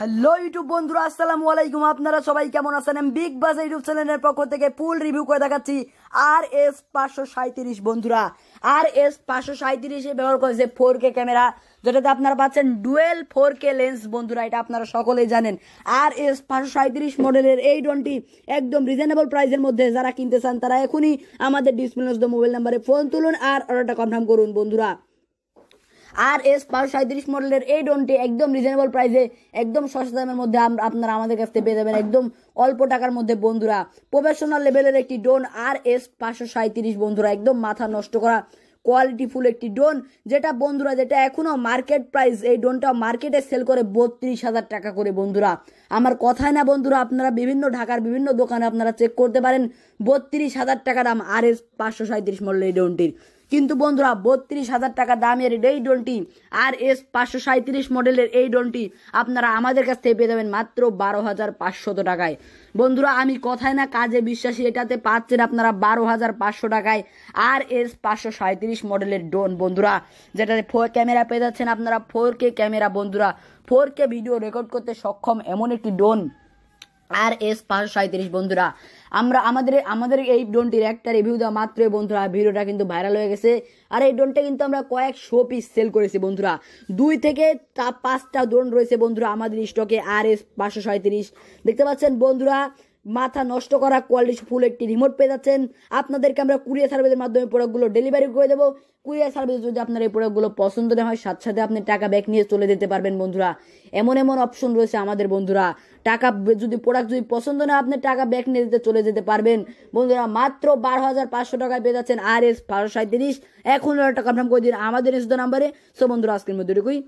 hello YouTube বন্ধুরা আসসালামু আলাইকুম আপনারা সবাই কেমন আছেন আমি বিগ বাস ইউটিউব চ্যানেলের পক্ষ থেকে ফুল রিভিউ করে দেখাচ্ছি আর এস পাঁচশো সাঁত্রিশ বন্ধুরা আর এস পাঁচশো সাঁত্রিশে ব্যবহার করেছে ফোর কে ক্যামেরা যেটাতে আপনারা পাচ্ছেন ডুয়েল ফোর কে লেন্স বন্ধুরা এটা আপনারা সকলেই জানেন আর এস পাঁচশো সাঁত্রিশ মডেলের এই ড্রোনটি একদম রিজনেবল প্রাইসের মধ্যে যারা কিনতে চান তারা এখনই আমাদের ডিসপ্লে মোবাইল নাম্বারে ফোন তুলুন আর অর্ডারটা কনফার্ম করুন বন্ধুরা আর এস পাঁচশো সাঁত্রিশ মডেলের এই ড্রোনটি একদম রিজনেবল প্রাইসে একদম সস্তা দামের মধ্যে আপনারা আমাদের কাছ থেকে পেয়ে যাবেন একদম অল্প টাকার মধ্যে বন্ধুরা প্রফেশনাল লেভেলের একটি ড্রোন আর এস পাঁচশো সাঁত্রিশ বন্ধুরা একদম মাথা নষ্ট করা কোয়ালিটিফুল একটি ড্রোন যেটা বন্ধুরা যেটা এখনও মার্কেট প্রাইস এই ড্রোনটা মার্কেটে সেল করে বত্রিশ হাজার টাকা করে বন্ধুরা আমার কথায় না বন্ধুরা আপনারা বিভিন্ন ঢাকার বিভিন্ন দোকানে আপনারা চেক করতে পারেন বত্রিশ হাজার টাকা দাম আর এস পাঁচশো সাঁত্রিশ মডেল এই ড্রোনটির কিন্তু বন্ধুরা বত্রিশ হাজার টাকা দামের এই ড্রোনটি আর এস পাঁচশো সাঁত্রিশ মডেলের এই ড্রোনটি আপনারা আমাদের কাছ থেকে পেয়ে যাবেন মাত্র বারো হাজার পাঁচশত টাকায় বন্ধুরা আমি কথায় না কাজে বিশ্বাসী এটাতে পাচ্ছেন আপনারা বারো হাজার পাঁচশো টাকায় আর এস পাঁচশো সাঁত্রিশ মডেলের ড্রোন বন্ধুরা যেটাতে ফোর ক্যামেরা পেয়ে যাচ্ছেন আপনারা ফোর কে ক্যামেরা বন্ধুরা ফোর কে ভিডিও রেকর্ড করতে সক্ষম এমন একটি ড্রোন আর এস পাঁচশো সাঁত্রিশ বন্ধুরা আমরা আমাদের আমাদের এই ড্রোনটির একটা রিভিউ দেওয়া মাত্রই বন্ধুরা ভিডিওটা কিন্তু ভাইরাল হয়ে গেছে আর এই ড্রোনটা কিন্তু আমরা কয়েক শো পিস সেল করেছি বন্ধুরা দুই থেকে তা পাঁচটা ড্রোন রয়েছে বন্ধুরা আমাদের স্টকে আর এস পাঁচশো সাঁত্রিশ দেখতে পাচ্ছেন বন্ধুরা মাথা নষ্ট করা কোয়ালিটি ফুল একটি রিমোট পেয়ে যাচ্ছেন আপনাদেরকে আমরা কুরিয়ার সার্ভিসের মাধ্যমে প্রোডাক্টগুলো ডেলিভারি করে দেবো কুরিয়ার সার্ভিস যদি আপনার এই প্রোডাক্টগুলো পছন্দ না হয় সাথে সাথে আপনি টাকা ব্যাক নিয়ে চলে যেতে পারবেন বন্ধুরা এমন এমন অপশন রয়েছে আমাদের বন্ধুরা টাকা যদি প্রোডাক্ট যদি পছন্দ না আপনি টাকা ব্যাক নিয়ে যেতে চলে যেতে পারবেন বন্ধুরা মাত্র বারো হাজার পাঁচশো টাকায় পেয়ে যাচ্ছেন আর এস বারোশো সাঁত্রিশ এখন টাকা কনফার্ম করে দিন আমাদের এসে নাম্বারে সো বন্ধুরা আজকের মধ্যে